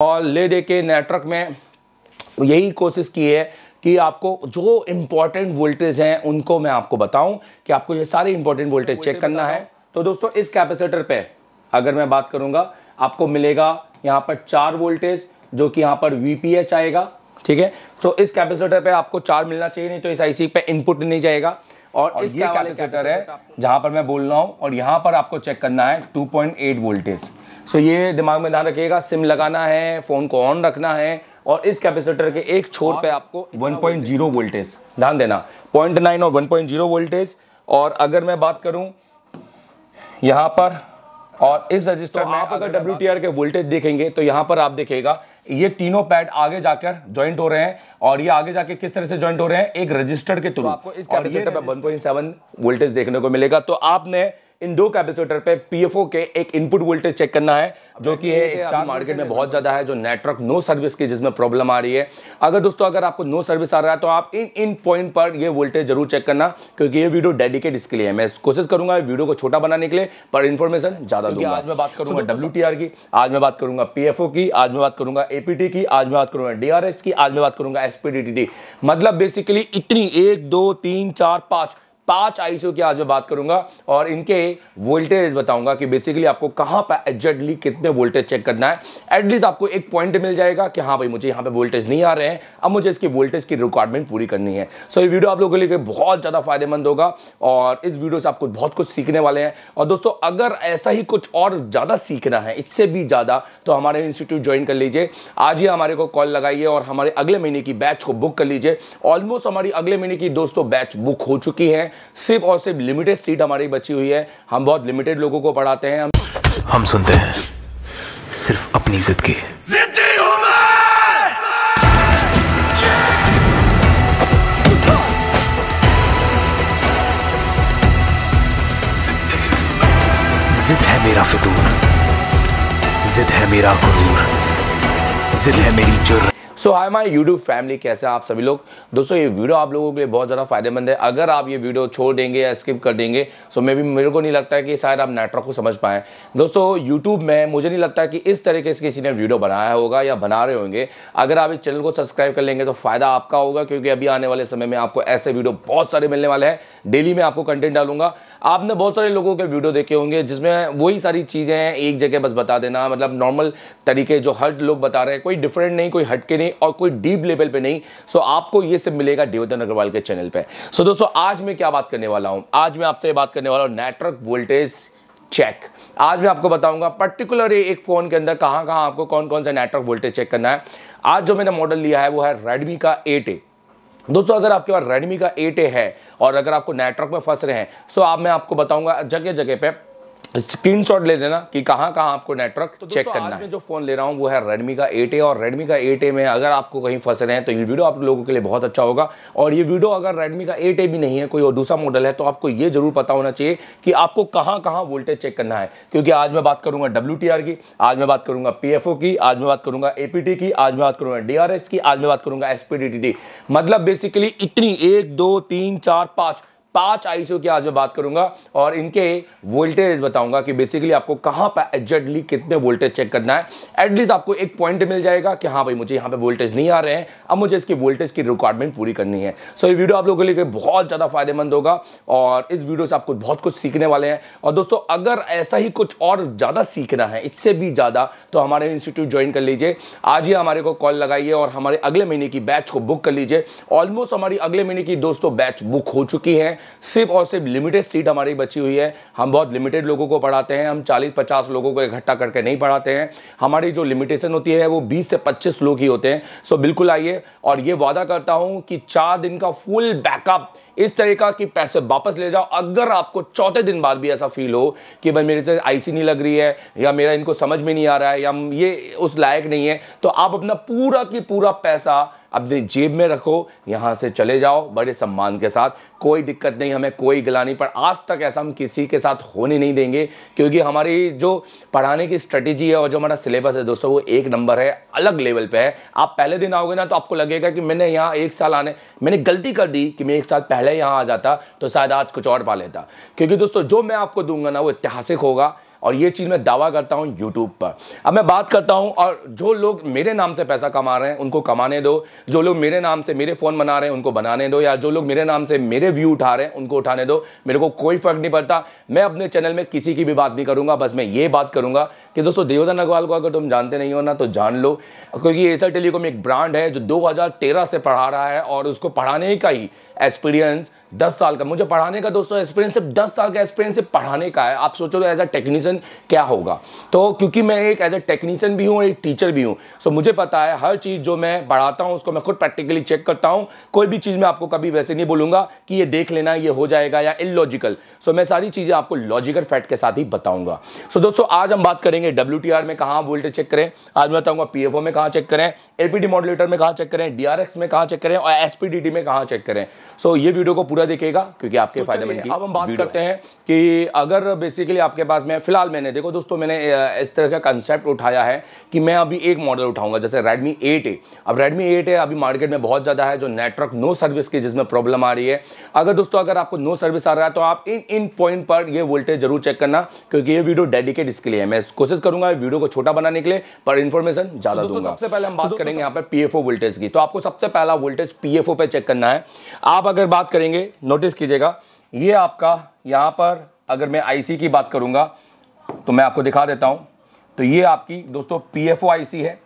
और ले दे के नेटवर्क में यही कोशिश की है कि आपको जो इम्पोर्टेंट वोल्टेज हैं उनको मैं आपको बताऊं कि आपको ये सारे इम्पोर्टेंट वोल्टेज चेक करना है तो दोस्तों इस कैपेसिटर पे अगर मैं बात करूंगा आपको मिलेगा यहाँ पर चार वोल्टेज जो कि यहाँ पर वी आएगा ठीक है तो इस कैपेसिटर पे आपको चार मिलना चाहिए नहीं तो इस आईसी पे इनपुट नहीं जाएगा और, और इसका कैपेसिटर है जहाँ पर मैं बोल रहा हूँ और यहाँ पर आपको चेक करना है एट वोल्टेज सो ये दिमाग में ध्यान रखिएगा सिम लगाना है फ़ोन को ऑन रखना है और इस कैपेसिटर के एक छोर पे आपको 1.0 वोल्टेज ध्यान देना 0.9 और 1.0 वोल्टेज और अगर मैं बात करूं यहां पर और इस रजिस्टर तो में आप अगर डब्ल्यू के वोल्टेज देखेंगे तो यहाँ पर आप देखेगा ये तीनों पैड आगे जाकर ज्वाइंट हो रहे हैं और ये आगे जाके किस तरह से ज्वाइंट हो रहे हैं एक रजिस्टर के थ्रू तो आपको इस कैपेसिटर में 1.7 वोल्टेज देखने को मिलेगा तो आपने इन दो कैपेसिटर पे पीएफओ के एक इनपुट वोल्टेज चेक करना है जो कि है एक चार मार्केट में बहुत ज़्यादा है जो नेटवर्क नो सर्विस की जिसमें प्रॉब्लम आ रही है अगर दोस्तों अगर आपको नो सर्विस आ रहा है तो आप इन इन पॉइंट पर ये वोल्टेज जरूर चेक करना क्योंकि ये वीडियो डेडिकेट इसके लिए है मैं कोशिश करूंगा वीडियो को छोटा बनाने के लिए पर इन्फॉर्मेशन ज़्यादा दूंगा आज मैं बात करूंगा डब्ल्यू की आज मैं बात करूंगा पी की आज मैं बात करूंगा एपीटी की आज मैं बात करूंगा डीआरएस की आज मैं बात करूंगा एसपीडीटी मतलब बेसिकली इतनी एक दो तीन चार पाँच पांच आईसीओ की आज मैं बात करूंगा और इनके वोल्टेज बताऊंगा कि बेसिकली आपको कहां पर एग्जैक्टली कितने वोल्टेज चेक करना है एटलीस्ट आपको एक पॉइंट मिल जाएगा कि हाँ भाई मुझे यहाँ पे वोल्टेज नहीं आ रहे हैं अब मुझे इसकी वोल्टेज की रिक्वायरमेंट पूरी करनी है सो so, ये वीडियो आप लोगों के लिए बहुत ज़्यादा फायदेमंद होगा और इस वीडियो से आपको बहुत कुछ सीखने वाले हैं और दोस्तों अगर ऐसा ही कुछ और ज़्यादा सीखना है इससे भी ज़्यादा तो हमारे इंस्टीट्यूट ज्वाइन कर लीजिए आज ही हमारे को कॉल लगाइए और हमारे अगले महीने की बैच को बुक कर लीजिए ऑलमोस्ट हमारी अगले महीने की दोस्तों बैच बुक हो चुकी है सिर्फ और सिर्फ लिमिटेड सीट हमारी बची हुई है हम बहुत लिमिटेड लोगों को पढ़ाते हैं हम हम सुनते हैं सिर्फ अपनी जिद की जिद है मेरा फितूर जिद है मेरा गुरूर जिद है मेरी जुर्र सो हाय माय यूट्यूब फैमिली कैसे हैं आप सभी लोग दोस्तों ये वीडियो आप लोगों के लिए बहुत ज़्यादा फायदेमंद है अगर आप ये वीडियो छोड़ देंगे या स्किप कर देंगे सो मे भी मेरे को नहीं लगता है कि शायद आप नेटवर्क को समझ पाएँ दोस्तों यूट्यूब में मुझे नहीं लगता कि इस तरीके से किसी ने वीडियो बनाया होगा या बना रहे होंगे अगर आप इस चैनल को सब्सक्राइब कर लेंगे तो फ़ायदा आपका होगा क्योंकि अभी आने वाले समय में आपको ऐसे वीडियो बहुत सारे मिलने वाले हैं डेली में आपको कंटेंट डालूंगा आपने बहुत सारे लोगों के वीडियो देखे होंगे जिसमें वही सारी चीज़ें हैं एक जगह बस बता देना मतलब नॉर्मल तरीके जो हर लोग बता रहे हैं कोई डिफरेंट नहीं कोई हटके नहीं में और कोई डीप लेवल पे नहीं सो आपको ये सब मिलेगा देवदन अग्रवाल के चैनल पे सो दोस्तों आज मैं क्या बात करने वाला हूँ आज मैं आपसे बात करने वाला हूँ नेटवर्क वोल्टेज चेक आज मैं आपको बताऊंगा पर्टिकुलर एक फ़ोन के अंदर कहाँ कहाँ आपको कौन कौन सा नेटवर्क वोल्टेज चेक करना है आज जो मैंने मॉडल लिया है वो है रेडमी का एट दोस्तों अगर आपके पास Redmi का 8A है और अगर आपको नेटवर्क में फंस रहे हैं तो आप मैं आपको बताऊंगा जगह जगह पे स्क्रीनशॉट ले लेना कि कहाँ कहाँ आपको नेटवर्क तो चेक करना है जो फोन ले रहा हूँ वो है रेडमी का 8A और रेडमी का 8A में अगर आपको कहीं फंस रहे हैं तो ये वीडियो आप लोगों के लिए बहुत अच्छा होगा और ये वीडियो अगर रेडमी का 8A भी नहीं है कोई और दूसरा मॉडल है तो आपको ये जरूर पता होना चाहिए कि आपको कहाँ कहाँ वोल्टेज चेक करना है क्योंकि आज मैं बात करूंगा डब्ल्यू की आज मैं बात करूंगा पी की आज मैं बात करूंगा ए की आज मैं बात करूंगा डी की आज मैं बात करूंगा एसपीडी मतलब बेसिकली इतनी एक दो तीन चार पाँच पांच आईसीओ की आज मैं बात करूंगा और इनके वोल्टेज बताऊंगा कि बेसिकली आपको कहां पर एग्जैक्टली कितने वोल्टेज चेक करना है एटलीस्ट आपको एक पॉइंट मिल जाएगा कि हाँ भाई मुझे यहाँ पे वोल्टेज नहीं आ रहे हैं अब मुझे इसकी वोल्टेज की रिक्वायरमेंट पूरी करनी है सो so, ये वीडियो आप लोगों के लिए बहुत ज़्यादा फायदेमंद होगा और इस वीडियो से आपको बहुत कुछ सीखने वाले हैं और दोस्तों अगर ऐसा ही कुछ और ज़्यादा सीखना है इससे भी ज़्यादा तो हमारे इंस्टीट्यूट ज्वाइन कर लीजिए आज ही हमारे को कॉल लगाइए और हमारे अगले महीने की बैच को बुक कर लीजिए ऑलमोस्ट हमारी अगले महीने की दोस्तों बैच बुक हो चुकी है सिर्फ और सिर्फ लिमिटेड सीट हमारी बची हुई है हम बहुत लिमिटेड लोगों को पढ़ाते हैं हम 40-50 लोगों को इकट्ठा करके नहीं पढ़ाते हैं हमारी जो लिमिटेशन होती है वो 20 से 25 लोग ही होते हैं सो बिल्कुल आइए और ये वादा करता हूँ कि चार दिन का फुल बैकअप इस तरीका कि पैसे वापस ले जाओ अगर आपको चौथे दिन बाद भी ऐसा फील हो कि भाई मेरे से आईसी नहीं लग रही है या मेरा इनको समझ में नहीं आ रहा है या ये उस लायक नहीं है तो आप अपना पूरा की पूरा पैसा अपनी जेब में रखो यहाँ से चले जाओ बड़े सम्मान के साथ कोई दिक्कत नहीं हमें कोई नहीं पर आज तक ऐसा हम किसी के साथ होने नहीं देंगे क्योंकि हमारी जो पढ़ाने की स्ट्रेटेजी है और जो हमारा सिलेबस है दोस्तों वो एक नंबर है अलग लेवल पे है आप पहले दिन आओगे ना तो आपको लगेगा कि मैंने यहाँ एक साल आने मैंने गलती कर दी कि मैं एक साल पहले यहाँ आ जाता तो शायद आज कुछ और पा लेता क्योंकि दोस्तों जो मैं आपको दूंगा ना वो ऐतिहासिक होगा और ये चीज़ मैं दावा करता हूँ यूट्यूब पर अब मैं बात करता हूँ और जो लोग मेरे नाम से पैसा कमा रहे हैं उनको कमाने दो जो लोग मेरे नाम से मेरे फ़ोन बना रहे हैं उनको बनाने दो या जो लोग मेरे नाम से मेरे व्यू उठा रहे हैं उनको उठाने दो मेरे को कोई फ़र्क नहीं पड़ता मैं अपने चैनल में किसी की भी बात नहीं करूँगा बस मैं ये बात करूँगा कि दोस्तों देवदन अग्रवाल को अगर तुम जानते नहीं हो ना तो जान लो क्योंकि एसर टेलीकॉम एक ब्रांड है जो 2013 से पढ़ा रहा है और उसको पढ़ाने का ही एक्सपीरियंस 10 साल का मुझे पढ़ाने का दोस्तों एक्सपीरियंस सिर्फ दस साल का एक्सपीरियंस सिर्फ पढ़ाने का है आप सोचो तो एज अ टेक्नीशियन क्या होगा तो क्योंकि मैं एक एज अ टेक्नीशियन भी हूँ एक टीचर भी हूँ सो मुझे पता है हर चीज़ जो मैं पढ़ाता हूँ उसको मैं खुद प्रैक्टिकली चेक करता हूँ कोई भी चीज़ मैं आपको कभी वैसे नहीं बोलूँगा कि ये देख लेना ये हो जाएगा या इलॉजिकल सो मैं सारी चीज़ें आपको लॉजिकल फैक्ट के साथ ही बताऊँगा सो दोस्तों आज हम बात करेंगे करेंगे डब्ल्यू में कहाँ वोल्टेज चेक करें आज मैं बताऊंगा पी में कहाँ चेक करें एलपीडी मॉडलेटर में कहाँ चेक करें डीआरएक्स में कहाँ चेक करें और एसपीडीटी में कहाँ चेक करें सो ये वीडियो को पूरा देखेगा क्योंकि आपके तो फायदे में अब हम बात करते हैं कि अगर बेसिकली आपके पास में फिलहाल मैंने देखो दोस्तों मैंने इस तरह का कंसेप्ट उठाया है कि मैं अभी एक मॉडल उठाऊंगा जैसे रेडमी एट ए अब रेडमी एट ए अभी मार्केट में बहुत ज़्यादा है जो नेटवर्क नो सर्विस की जिसमें प्रॉब्लम आ रही है अगर दोस्तों अगर आपको नो सर्विस आ रहा है तो आप इन इन पॉइंट पर ये वोल्टेज जरूर चेक करना क्योंकि ये वीडियो डेडिकेट इसके लिए है मैं कोशिश कोशिश करूंगा वीडियो को छोटा बनाने के लिए पर इन्फॉर्मेशन ज्यादा तो दूंगा सबसे पहले हम बात करेंगे यहाँ पर पीएफओ वोल्टेज की तो आपको सबसे पहला वोल्टेज पीएफओ पे चेक करना है आप अगर बात करेंगे नोटिस कीजिएगा ये आपका यहाँ पर अगर मैं आईसी की बात करूंगा तो मैं आपको दिखा देता हूँ तो ये आपकी दोस्तों पी एफ है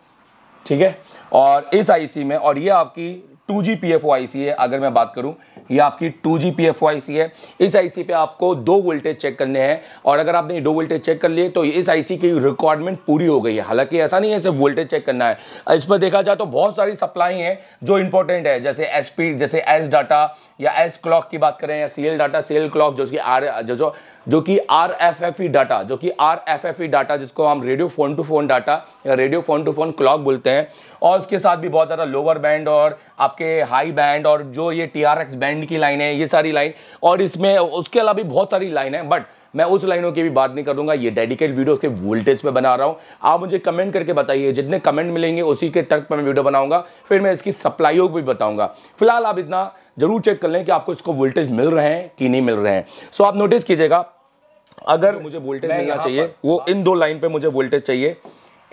ठीक है और इस आईसी में और ये आपकी two G P F O I C है अगर मैं बात करूं ये आपकी two G P F O I C है इस आई सी पे आपको दो वोल्टेज चेक करने हैं और अगर आपने दो वोल्टेज चेक कर लिए तो इस आई सी की रिक्वायरमेंट पूरी हो गई है हालांकि ऐसा नहीं है सिर्फ वोल्टेज चेक करना है इस पर देखा जाए तो बहुत सारी सप्लाई हैं जो इंपॉर्टेंट है जैसे एस पी जैसे एस डाटा या एस क्लॉक की बात करें या C L data C L clock जो कि आर जो जो जो कि R F F E data जो कि R F F E data जिसको हम radio phone to phone data या radio phone to phone clock बोलते हैं और उसके साथ भी बहुत ज़्यादा लोअर बैंड और आपके हाई बैंड और जो ये टी बैंड की लाइन है ये सारी लाइन और इसमें उसके अलावा भी बहुत सारी लाइन है बट मैं उस लाइनों की भी बात नहीं करूंगा ये डेडिकेट वीडियो उसके वोल्टेज पे बना रहा हूँ आप मुझे कमेंट करके बताइए जितने कमेंट मिलेंगे उसी के तर्क पर मैं वीडियो बनाऊंगा फिर मैं इसकी सप्लाइयों को भी बताऊंगा फिलहाल आप इतना जरूर चेक कर लें कि आपको इसको वोल्टेज मिल रहे हैं कि नहीं मिल रहे हैं सो आप नोटिस कीजिएगा अगर मुझे वोल्टेज मिलना चाहिए वो इन दो लाइन पर मुझे वोल्टेज चाहिए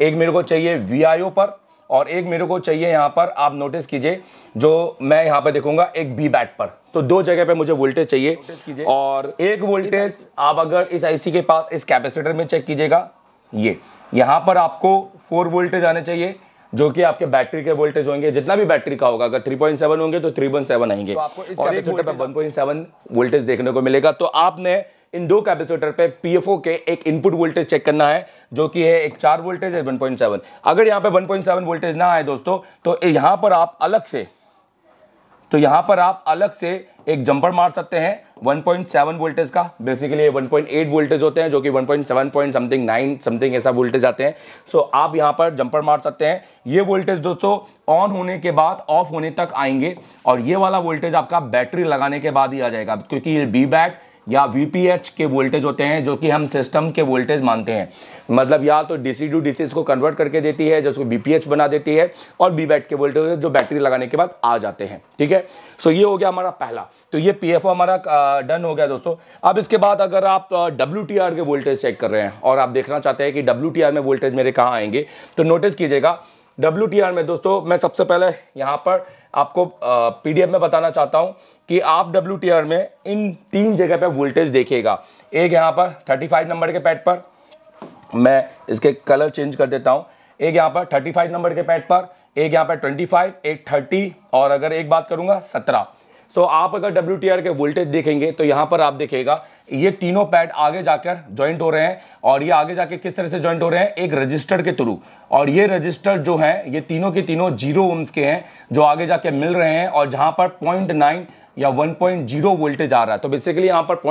एक मेरे को चाहिए वी पर और एक मेरे को चाहिए यहाँ पर आप नोटिस कीजिए जो मैं यहाँ पर देखूंगा एक बी बैट पर तो दो जगह पे मुझे वोल्टेज चाहिए और एक वोल्टेज आप अगर इस आईसी के पास इस कैपेसिटर में चेक कीजिएगा ये यहाँ पर आपको फोर वोल्टेज आने चाहिए जो कि आपके बैटरी के वोल्टेज होंगे जितना भी बैटरी का होगा अगर 3.7 होंगे तो 3.7 आएंगे तो आपको इस और एक वोल्टेज देखने को मिलेगा तो आपने इन दो कैपेसिटर पे पीएफओ के एक इनपुट वोल्टेज चेक करना है जो कि है एक चार वोल्टेज है वन पॉइंट सेवन अगर यहाँ पे वन पॉइंट सेवन वोल्टेज ना आए दोस्तों तो यहाँ पर आप अलग से तो यहाँ पर आप अलग से एक जंपर मार सकते हैं वन पॉइंट सेवन वोल्टेज का basically one point eight voltage होते हैं जो कि one point seven point something nine something ऐसा वोल्टेज आते हैं सो so, आप यहाँ पर जंपर मार सकते हैं ये वोल्टेज दोस्तों ऑन होने के बाद ऑफ होने तक आएंगे और ये वाला वोल्टेज आपका बैटरी लगाने के बाद ही आ जाएगा क्योंकि ये बी बैट या वीपीएच के वोल्टेज होते हैं जो कि हम सिस्टम के वोल्टेज मानते हैं मतलब या तो डीसी टू डीसी इसको कन्वर्ट करके देती है जिसको बीपीएच बना देती है और बी बैट के वोल्टेज जो बैटरी लगाने के बाद आ जाते हैं ठीक है सो ये हो गया हमारा पहला तो ये पी हमारा डन हो गया दोस्तों अब इसके बाद अगर आप डब्ल्यू के वोल्टेज चेक कर रहे हैं और आप देखना चाहते हैं कि डब्ल्यू में वोल्टेज मेरे कहाँ आएंगे तो नोटिस कीजिएगा डब्ल्यू में दोस्तों मैं सबसे पहले यहाँ पर आपको पीडीएफ में बताना चाहता हूँ कि आप डब्ल्यू में इन तीन जगह पर वोल्टेज देखिएगा एक यहाँ पर 35 नंबर के पैड पर मैं इसके कलर चेंज कर देता हूँ एक यहाँ पर 35 नंबर के पैड पर एक यहाँ पर 25, एक 30 और अगर एक बात करूँगा सत्रह सो आप अगर डब्ल्यू के वोल्टेज देखेंगे तो यहाँ पर आप देखेगा ये तीनों पैड आगे जाकर ज्वाइंट हो रहे हैं और ये आगे जाके किस तरह से ज्वाइंट हो रहे हैं एक रजिस्टर के थ्रू और ये रजिस्टर जो है ये तीनों के तीनों जीरो ओम्स के हैं जो आगे जाके मिल रहे हैं और जहाँ पर पॉइंट नाइन या 1.0 वोल्टेज आ रहा है तो बेसिकली यहाँ पर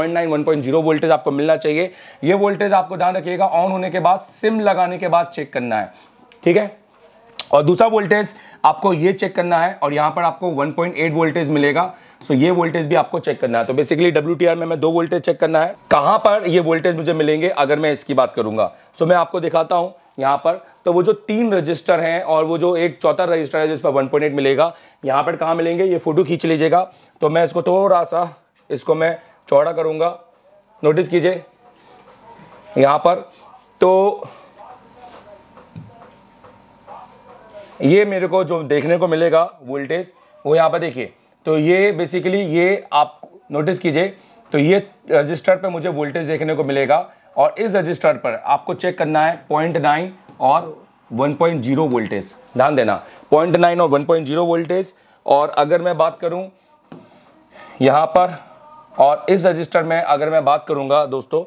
0.9 1.0 वोल्टेज आपको मिलना चाहिए ये वोल्टेज आपको ध्यान रखिएगा ऑन होने के बाद सिम लगाने के बाद चेक करना है ठीक है और दूसरा वोल्टेज आपको ये चेक करना है और यहाँ पर आपको 1.8 वोल्टेज मिलेगा सो ये वोल्टेज भी आपको चेक करना है तो बेसिकली डब्ल्यू में मैं दो वोल्टेज चेक करना है कहाँ पर ये वोल्टेज मुझे मिलेंगे अगर मैं इसकी बात करूँगा सो मैं आपको दिखाता हूँ यहाँ पर तो वो जो तीन रजिस्टर हैं और वो जो एक चौथा रजिस्टर है जिस पर वन मिलेगा यहाँ पर कहाँ मिलेंगे ये फोटो खींच लीजिएगा तो मैं इसको थोड़ा सा इसको मैं चौड़ा करूँगा नोटिस कीजिए यहाँ पर तो ये मेरे को जो देखने को मिलेगा वोल्टेज वो यहाँ पर देखिए तो ये बेसिकली ये आप नोटिस कीजिए तो ये रजिस्टर पर मुझे वोल्टेज देखने को मिलेगा और इस रजिस्टर पर आपको चेक करना है पॉइंट नाइन और 1.0 वोल्टेज ध्यान देना 0.9 और 1.0 वोल्टेज और अगर मैं बात करूं यहाँ पर और इस रजिस्टर में अगर मैं बात करूंगा दोस्तों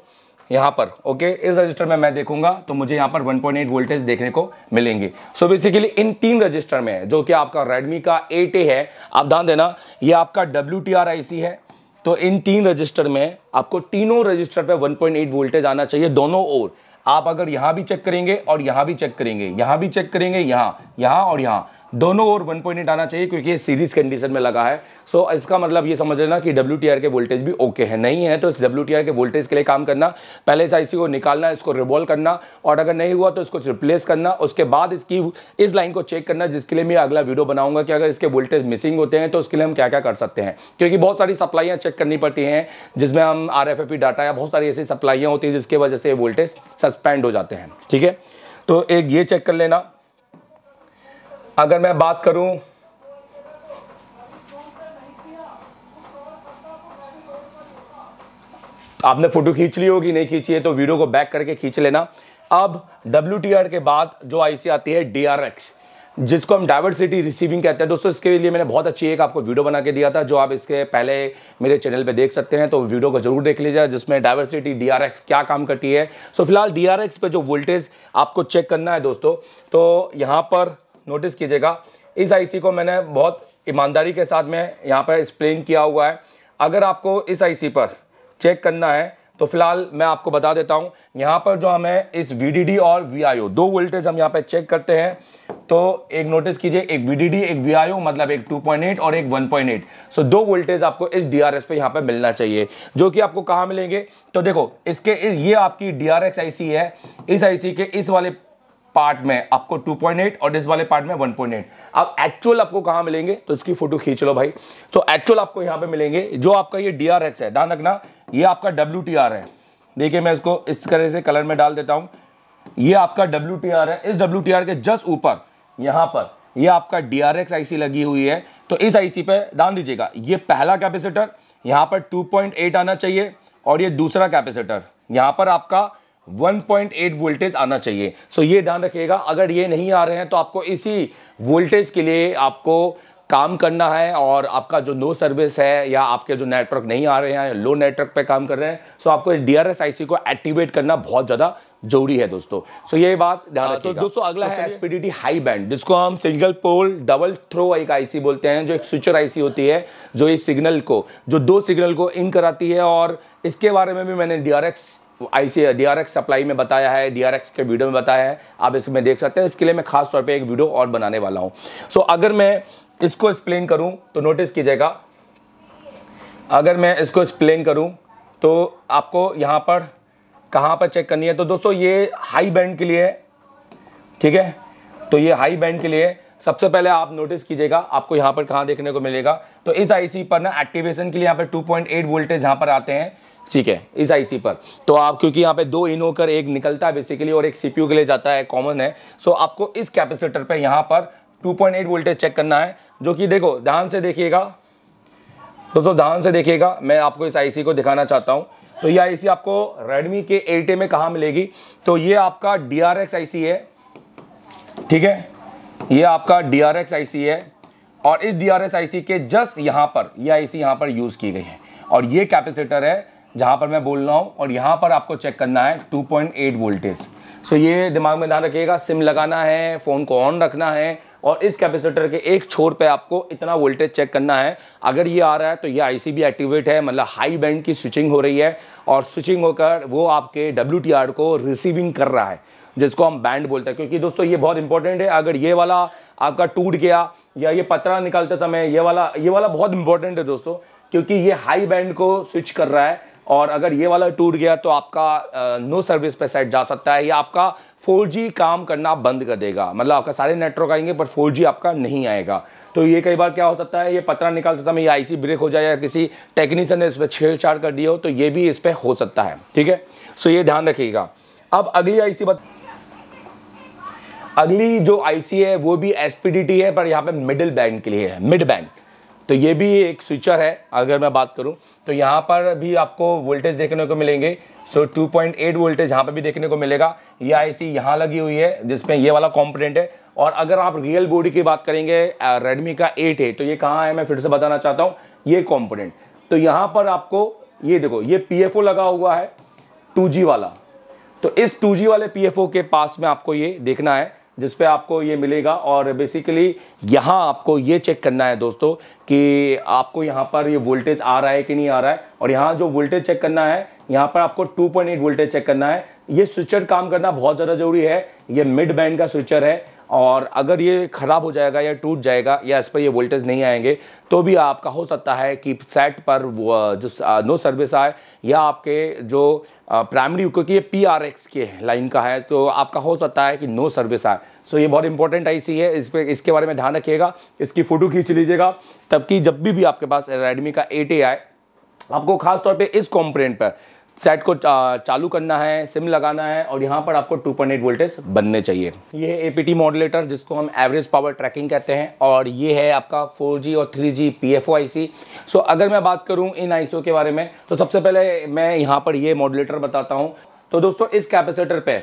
यहाँ पर ओके okay? इस रजिस्टर में मैं देखूंगा तो मुझे यहाँ पर 1.8 पॉइंट वोल्टेज देखने को मिलेंगे सो so बेसिकली इन तीन रजिस्टर में जो कि आपका Redmi का एट है आप ध्यान देना ये आपका डब्ल्यू टी आर है तो इन तीन रजिस्टर में आपको तीनों रजिस्टर पे 1.8 पॉइंट वोल्टेज आना चाहिए दोनों ओर आप अगर यहाँ भी चेक करेंगे और यहाँ भी चेक करेंगे यहाँ भी चेक करेंगे यहाँ यहाँ और यहाँ दोनों ओर 1.8 आना चाहिए क्योंकि ये सीरीज कंडीशन में लगा है सो so, इसका मतलब ये समझ लेना कि डब्ल्यू के वोल्टेज भी ओके है नहीं है तो इस डब्ल्यू के वोल्टेज के लिए काम करना पहले से आईसी को निकालना इसको रिवॉल्व करना और अगर नहीं हुआ तो इसको रिप्लेस करना उसके बाद इसकी इस लाइन को चेक करना जिसके लिए मैं अगला वीडियो बनाऊंगा कि अगर इसके वोल्टेज मिसिंग होते हैं तो उसके लिए हम क्या क्या कर सकते हैं क्योंकि बहुत सारी सप्लाइयाँ चेक करनी पड़ती हैं जिसमें हम आर डाटा e या बहुत सारी ऐसी सप्लाइयाँ होती हैं जिसकी वजह से वोल्टेज सस्पेंड हो जाते हैं ठीक है तो एक ये चेक कर लेना अगर मैं बात करूं आपने फोटो खींच ली होगी नहीं खींची है तो वीडियो को बैक करके खींच लेना अब डब्ल्यू के बाद जो आईसी आती है डी जिसको हम डाइवर्सिटी रिसीविंग कहते हैं दोस्तों इसके लिए मैंने बहुत अच्छी एक आपको वीडियो बना के दिया था जो आप इसके पहले मेरे चैनल पे देख सकते हैं तो वीडियो को जरूर देख लीजिए जिसमें डाइवर्सिटी डीआरएक्स क्या काम करती है सो फिलहाल डीआरएक्स पे जो वोल्टेज आपको चेक करना है दोस्तों तो यहाँ पर नोटिस कीजिएगा इस आईसी को मैंने बहुत ईमानदारी के साथ में यहाँ पर एक्सप्लेन किया हुआ है अगर आपको इस आईसी पर चेक करना है तो फिलहाल मैं आपको बता देता हूँ यहाँ पर जो हमें इस वी और वी दो वोल्टेज हम यहाँ पर चेक करते हैं तो एक नोटिस कीजिए एक वी एक वी मतलब एक 2.8 और एक 1.8 सो दो वोल्टेज आपको इस डी आर एस पे यहाँ पर मिलना चाहिए जो कि आपको कहां मिलेंगे तो देखो इसके इस ये आपकी D R X I C है इस आई सी के इस वाले पार्ट में आपको 2.8 और इस वाले पार्ट में 1.8 अब एक्चुअल आपको कहां मिलेंगे तो इसकी फोटो खींच लो भाई तो एक्चुअल आपको यहां पे मिलेंगे जो आपका ये डी है ध्यान रखना ये आपका डब्ल्यू है देखिए मैं इसको इस तरह से कलर में डाल देता हूं ये आपका डब्ल्यू है इस डब्ल्यू के जस्ट ऊपर यहां पर ये आपका डी आईसी लगी हुई है तो इस आईसी पे ध्यान दीजिएगा ये पहला कैपेसिटर यहां पर 2.8 आना चाहिए और ये दूसरा कैपेसिटर यहां पर आपका 1.8 वोल्टेज आना चाहिए सो so ये ध्यान रखिएगा अगर ये नहीं आ रहे हैं तो आपको इसी वोल्टेज के लिए आपको काम करना है और आपका जो नो सर्विस है या आपके जो नेटवर्क नहीं आ रहे हैं लो नेटवर्क पे काम कर रहे हैं सो आपको डी आर आई सी को एक्टिवेट करना बहुत ज़्यादा जरूरी है दोस्तों सो ये बात ध्यान हाँ, तो दोस्तों अगला तो है एसपीडीटी हाई बैंड जिसको हम सिंगल पोल डबल थ्रो एक आईसी बोलते हैं जो एक स्विचर आईसी होती है जो इस सिग्नल को जो दो सिग्नल को इन कराती है और इसके बारे में भी मैंने D R X I C D R X supply में बताया है डी आर एक्स के वीडियो में बताया है आप इसमें देख सकते हैं इसके लिए मैं खास तौर पे एक वीडियो और बनाने वाला हूं सो so, अगर मैं इसको एक्सप्लेन करूं तो नोटिस कीजिएगा अगर मैं इसको एक्सप्लेन करूं तो आपको यहां पर कहां पर चेक करनी है तो दोस्तों ये हाई बैंड के लिए ठीक है तो ये हाई बैंड के लिए सबसे पहले आप नोटिस कीजिएगा आपको यहाँ पर कहाँ देखने को मिलेगा तो इस आईसी पर ना एक्टिवेशन के लिए यहाँ पर 2.8 वोल्टेज यहाँ पर आते हैं ठीक है इस आईसी पर तो आप क्योंकि यहाँ पे दो इन होकर एक निकलता है बेसिकली और एक सीपीयू के लिए जाता है कॉमन है सो आपको इस कैपेसिटर पे यहाँ पर 2.8 वोल्टेज चेक करना है जो कि देखो ध्यान से देखिएगा दोस्तों ध्यान से देखिएगा मैं आपको इस आईसी को दिखाना चाहता हूँ तो ये आईसी आपको रेडमी के एल में कहाँ मिलेगी तो ये आपका डी आर है ठीक है ये आपका डी आर है और इस डी आर के जस्ट यहाँ पर यह आई सी पर यूज़ की गई है और ये कैपेसिटर है जहाँ पर मैं बोल रहा हूँ और यहाँ पर आपको चेक करना है 2.8 वोल्टेज सो ये दिमाग में ध्यान रखिएगा सिम लगाना है फ़ोन को ऑन रखना है और इस कैपेसिटर के एक छोर पे आपको इतना वोल्टेज चेक करना है अगर ये आ रहा है तो ये आईसीबी एक्टिवेट है मतलब हाई बैंड की स्विचिंग हो रही है और स्विचिंग होकर वो आपके डब्ल्यू को रिसीविंग कर रहा है जिसको हम बैंड बोलते हैं क्योंकि दोस्तों ये बहुत इंपॉर्टेंट है अगर ये वाला आपका टूट गया या ये पतरा निकालते समय ये वाला ये वाला बहुत इंपॉर्टेंट है दोस्तों क्योंकि ये हाई बैंड को स्विच कर रहा है और अगर ये वाला टूट गया तो आपका नो सर्विस पे सेट जा सकता है या आपका 4G काम करना बंद कर देगा मतलब आपका सारे नेटवर्क आएंगे पर 4G आपका नहीं आएगा तो ये कई बार क्या हो सकता है ये पतरा निकाल सकता है ये आईसी ब्रेक हो जाए या किसी टेक्नीशियन ने इस पर छेड़छाड़ कर दी हो तो ये भी इस पर हो सकता है ठीक है सो ये ध्यान रखिएगा अब अगली आई बात अगली जो आई है वो भी एस है पर यहाँ पे मिडिल बैंड के लिए है मिड बैंड तो ये भी एक स्विचर है अगर मैं बात करूँ तो यहाँ पर भी आपको वोल्टेज देखने को मिलेंगे सो so, 2.8 वोल्टेज यहाँ पर भी देखने को मिलेगा ये आईसी यहाँ लगी हुई है जिसमें ये वाला कॉम्पोनेंट है और अगर आप रियल बॉडी की बात करेंगे रेडमी का 8 है तो ये कहाँ है मैं फिर से बताना चाहता हूँ ये कॉम्पोनेंट तो यहाँ पर आपको ये देखो ये पी लगा हुआ है टू वाला तो इस टू वाले पी के पास में आपको ये देखना है जिस पे आपको ये मिलेगा और बेसिकली यहाँ आपको ये चेक करना है दोस्तों कि आपको यहाँ पर ये वोल्टेज आ रहा है कि नहीं आ रहा है और यहाँ जो वोल्टेज चेक करना है यहाँ पर आपको 2.8 वोल्टेज चेक करना है ये स्विचर काम करना बहुत ज़्यादा ज़रूरी है ये मिड बैंड का स्विचर है और अगर ये ख़राब हो जाएगा या टूट जाएगा या इस पर ये वोल्टेज नहीं आएंगे तो भी आपका हो सकता है कि सेट पर वो जो नो सर्विस आए या आपके जो प्राइमरी क्योंकि ये पी आर एक्स के लाइन का है तो आपका हो सकता है कि नो सर्विस आए सो ये बहुत इंपॉर्टेंट आईसी है इस पर इसके बारे में ध्यान रखिएगा इसकी फ़ोटो खींच लीजिएगा तब जब भी, भी आपके पास रेडमी का एट आए आपको खासतौर पर इस कॉम्पोनेंट पर सेट को चालू करना है सिम लगाना है और यहाँ पर आपको 2.8 पॉइंट वोल्टेज बनने चाहिए ये है ए मॉडलेटर जिसको हम एवरेज पावर ट्रैकिंग कहते हैं और ये है आपका 4G और 3G जी पी एफ सो अगर मैं बात करूँ इन आई के बारे में तो सबसे पहले मैं यहाँ पर ये मॉडलेटर बताता हूँ तो दोस्तों इस कैपेसिटर पर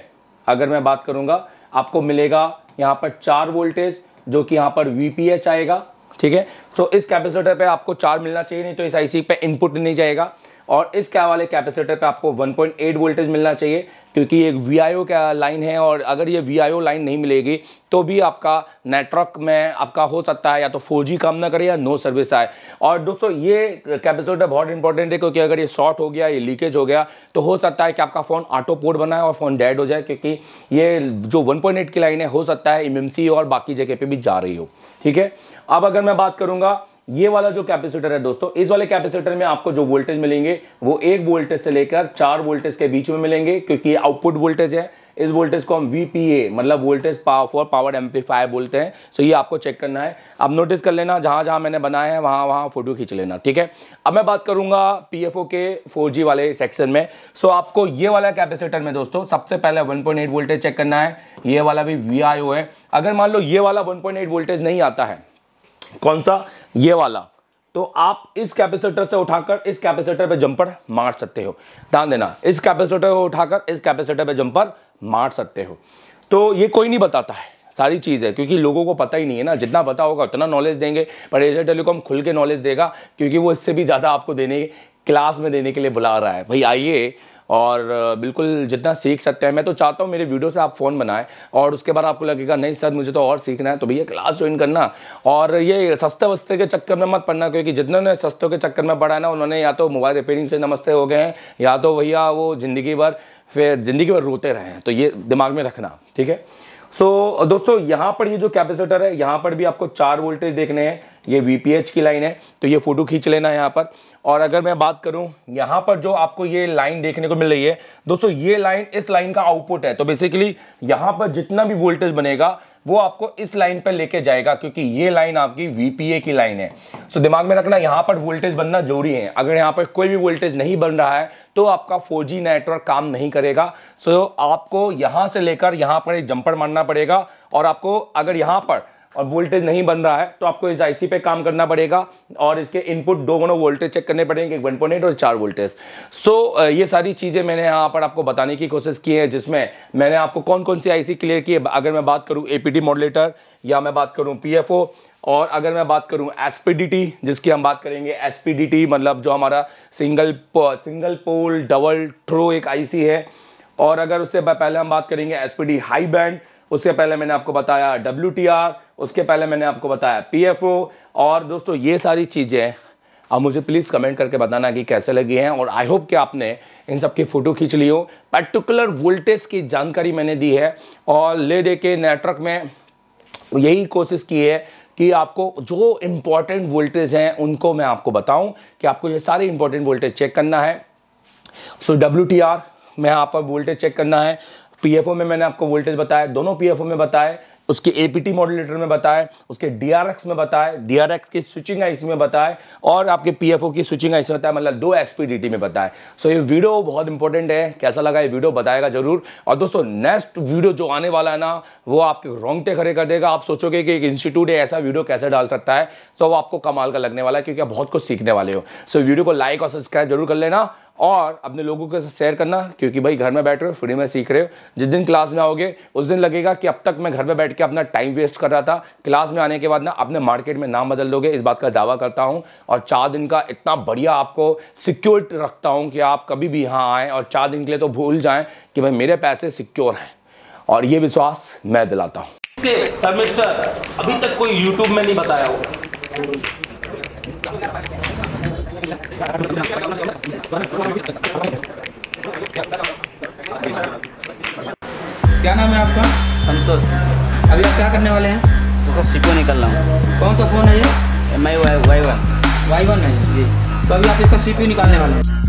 अगर मैं बात करूँगा आपको मिलेगा यहाँ पर चार वोल्टेज जो कि यहाँ पर वी पी आएगा ठीक है सो इस कैपेसिटर पर आपको चार मिलना चाहिए नहीं तो इस आई पे इनपुट नहीं जाएगा और इस क्या वाले कैपेसिटर पे आपको 1.8 वोल्टेज मिलना चाहिए क्योंकि एक वी का लाइन है और अगर ये वी लाइन नहीं मिलेगी तो भी आपका नेटवर्क में आपका हो सकता है या तो फोर काम ना करे या नो सर्विस आए और दोस्तों ये कैपेसिटर बहुत इंपॉर्टेंट है क्योंकि अगर ये शॉर्ट हो गया ये लीकेज हो गया तो हो सकता है कि आपका फ़ोन ऑटो पोर्ट बनाए और फ़ोन डेड हो जाए क्योंकि ये जो वन की लाइन है हो सकता है एम और बाकी जगह पर भी जा रही हो ठीक है अब अगर मैं बात करूँगा ये वाला जो कैपेसिटर है दोस्तों इस वाले कैपेसिटर में आपको जो वोल्टेज मिलेंगे वो एक वोल्टेज से लेकर चार वोल्टेज के बीच में मिलेंगे क्योंकि ये आउटपुट वोल्टेज है इस वोल्टेज को हम वी मतलब वोल्टेज फॉर पावर एम्पलीफायर बोलते हैं सो ये आपको चेक करना है आप नोटिस कर लेना जहाँ जहाँ मैंने बनाया है वहाँ वहाँ फोटो खींच लेना ठीक है अब मैं बात करूंगा पी के फोर वाले सेक्शन में सो आपको ये वाला कैपेसिटर में दोस्तों सबसे पहले 1.8 वोल्टेज चेक करना है ये वाला भी वी है अगर मान लो ये वाला वन वोल्टेज नहीं आता है कौन सा ये वाला तो आप इस कैपेसिटर से उठाकर इस कैपेसिटर पे जंपर मार सकते हो ध्यान देना इस कैपेसिटर को उठाकर इस कैपेसिटर पे जंपर मार सकते हो तो ये कोई नहीं बताता है सारी चीज़ है क्योंकि लोगों को पता ही नहीं है ना जितना पता होगा उतना नॉलेज देंगे पर एजर टेलीकॉम खुल के नॉलेज देगा क्योंकि वो इससे भी ज़्यादा आपको देने क्लास में देने के लिए बुला रहा है भाई आइए और बिल्कुल जितना सीख सकते हैं मैं तो चाहता हूँ मेरे वीडियो से आप फ़ोन बनाएं और उसके बाद आपको लगेगा नहीं सर मुझे तो और सीखना है तो भैया क्लास ज्वाइन करना और ये सस्ते वस्ते के चक्कर में मत पढ़ना क्योंकि जितने सस्तों के चक्कर में पढ़ा है ना उन्होंने या तो मोबाइल रिपेयरिंग से नमस्ते हो गए हैं या तो भैया वो ज़िंदगी भर फिर ज़िंदगी भर रोते रहे हैं तो ये दिमाग में रखना ठीक है सो so, दोस्तों यहां पर ये जो कैपेसिटर है यहां पर भी आपको चार वोल्टेज देखने हैं ये वीपीएच की लाइन है तो ये फोटो खींच लेना यहां पर और अगर मैं बात करूं यहां पर जो आपको ये लाइन देखने को मिल रही है दोस्तों ये लाइन इस लाइन का आउटपुट है तो बेसिकली यहां पर जितना भी वोल्टेज बनेगा वो आपको इस लाइन पर लेके जाएगा क्योंकि ये लाइन आपकी वीपीए की लाइन है सो दिमाग में रखना यहाँ पर वोल्टेज बनना जरूरी है अगर यहाँ पर कोई भी वोल्टेज नहीं बन रहा है तो आपका फोर नेटवर्क काम नहीं करेगा सो आपको यहाँ से लेकर यहाँ पर जंपर मारना पड़ेगा और आपको अगर यहाँ पर और वोल्टेज नहीं बन रहा है तो आपको इस आईसी पे काम करना पड़ेगा और इसके इनपुट दो दोनों वोल्टेज चेक करने पड़ेंगे एक वन पॉइंट एट और चार वोल्टेज सो ये सारी चीज़ें मैंने यहाँ पर आपको बताने की कोशिश की है जिसमें मैंने आपको कौन कौन सी आईसी क्लियर की है अगर मैं बात करूँ ए मॉडलेटर या मैं बात करूँ पी और अगर मैं बात करूँ एस जिसकी हम बात करेंगे एस मतलब जो हमारा single single pole double throw एक आई है और अगर उससे पहले हम बात करेंगे एस हाई बैंड उससे पहले मैंने आपको बताया डब्ल्यू उसके पहले मैंने आपको बताया पी और दोस्तों ये सारी चीज़ें आप मुझे प्लीज़ कमेंट करके बताना कि कैसे लगी हैं और आई होप कि आपने इन सब की फ़ोटो खींच ली हो पर्टिकुलर वोल्टेज की जानकारी मैंने दी है और ले दे के नेटवर्क में यही कोशिश की है कि आपको जो इम्पोर्टेंट वोल्टेज हैं उनको मैं आपको बताऊं कि आपको ये सारे इम्पोर्टेंट वोल्टेज चेक करना है सो so, डब्ल्यू में आप वोल्टेज चेक करना है पीएफओ में मैंने आपको वोल्टेज बताया दोनों पीएफओ में बताए उसके एपीटी मॉड्यूलेटर में बताए उसके डीआरएक्स में बताए डीआरएक्स की स्विचिंग आईसी में बताए और आपके पीएफओ की स्विचिंग आईसी में बताया मतलब दो एसपीडीटी में बताए सो so, ये वीडियो बहुत इंपॉर्टेंट है कैसा लगा ये वीडियो बताएगा जरूर और दोस्तों नेक्स्ट वीडियो जो आने वाला है ना वो आपके रोंगटे खड़े कर देगा आप सोचोगे कि एक इंस्टीट्यूट ऐसा वीडियो कैसे डाल सकता है तो वो आपको कमाल का लगने वाला है क्योंकि आप बहुत कुछ सीखने वाले हो सो so, वीडियो को लाइक और सब्सक्राइब जरूर कर लेना और अपने लोगों के साथ शेयर करना क्योंकि भाई घर में बैठ रहे हो फ्री में सीख रहे हो जिस दिन क्लास में आओगे उस दिन लगेगा कि अब तक मैं घर में बैठ के अपना टाइम वेस्ट कर रहा था क्लास में आने के बाद ना अपने मार्केट में नाम बदल दोगे इस बात का दावा करता हूँ और चार दिन का इतना बढ़िया आपको सिक्योर रखता हूँ कि आप कभी भी यहाँ आएँ और चार दिन के लिए तो भूल जाएँ कि भाई मेरे पैसे सिक्योर हैं और ये विश्वास मैं दिलाता हूँ अभी तक कोई यूट्यूब में नहीं बताया होगा क्या नाम है आपका संतोष अभी आप क्या करने वाले हैं तो सीपो निकल रहा हूँ कौन सा फ़ोन है ये M I Y Y one Y one है जी तो अभी आप इसका सीपी निकालने वाले हैं